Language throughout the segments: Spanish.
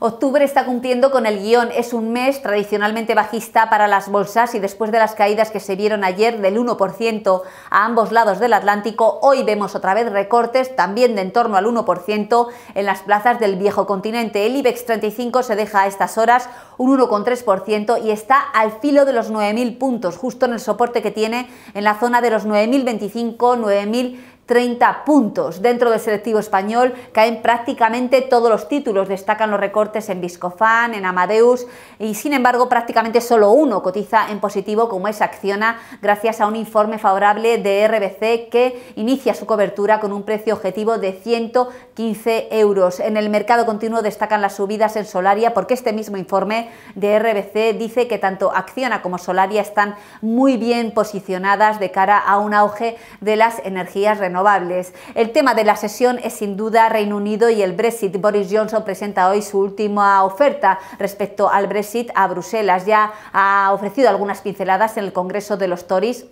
Octubre está cumpliendo con el guión. Es un mes tradicionalmente bajista para las bolsas y después de las caídas que se vieron ayer del 1% a ambos lados del Atlántico, hoy vemos otra vez recortes también de en torno al 1% en las plazas del viejo continente. El IBEX 35 se deja a estas horas un 1,3% y está al filo de los 9.000 puntos, justo en el soporte que tiene en la zona de los 9.025, 9.000 30 puntos. Dentro del selectivo español caen prácticamente todos los títulos, destacan los recortes en Viscofan, en Amadeus y sin embargo prácticamente solo uno cotiza en positivo como es Acciona gracias a un informe favorable de RBC que inicia su cobertura con un precio objetivo de 115 euros. En el mercado continuo destacan las subidas en Solaria porque este mismo informe de RBC dice que tanto Acciona como Solaria están muy bien posicionadas de cara a un auge de las energías renovables el tema de la sesión es sin duda Reino Unido y el Brexit. Boris Johnson presenta hoy su última oferta respecto al Brexit a Bruselas. Ya ha ofrecido algunas pinceladas en el Congreso de los Tories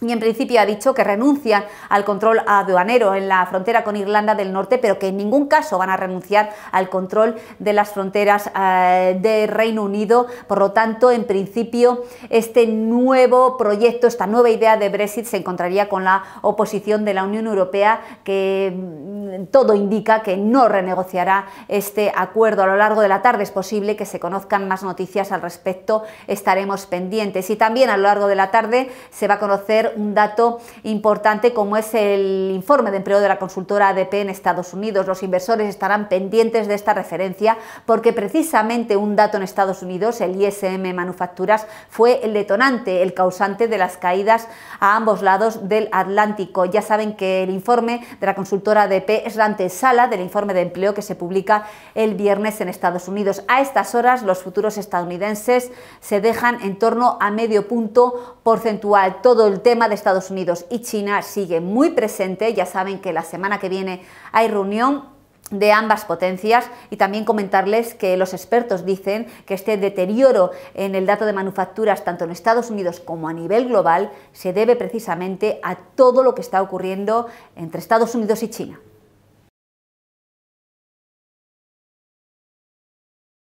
y en principio ha dicho que renuncian al control aduanero en la frontera con Irlanda del Norte, pero que en ningún caso van a renunciar al control de las fronteras eh, del Reino Unido. Por lo tanto, en principio, este nuevo proyecto, esta nueva idea de Brexit se encontraría con la oposición de la Unión Europea, que mm, todo indica que no renegociará este acuerdo. A lo largo de la tarde es posible que se conozcan más noticias al respecto, estaremos pendientes. Y también a lo largo de la tarde se va a conocer un dato importante como es el informe de empleo de la consultora ADP en Estados Unidos. Los inversores estarán pendientes de esta referencia porque precisamente un dato en Estados Unidos, el ISM Manufacturas, fue el detonante, el causante de las caídas a ambos lados del Atlántico. Ya saben que el informe de la consultora ADP es la antesala del informe de empleo que se publica el viernes en Estados Unidos. A estas horas los futuros estadounidenses se dejan en torno a medio punto porcentual. Todo el tema tema de Estados Unidos y China sigue muy presente. Ya saben que la semana que viene hay reunión de ambas potencias y también comentarles que los expertos dicen que este deterioro en el dato de manufacturas tanto en Estados Unidos como a nivel global se debe precisamente a todo lo que está ocurriendo entre Estados Unidos y China.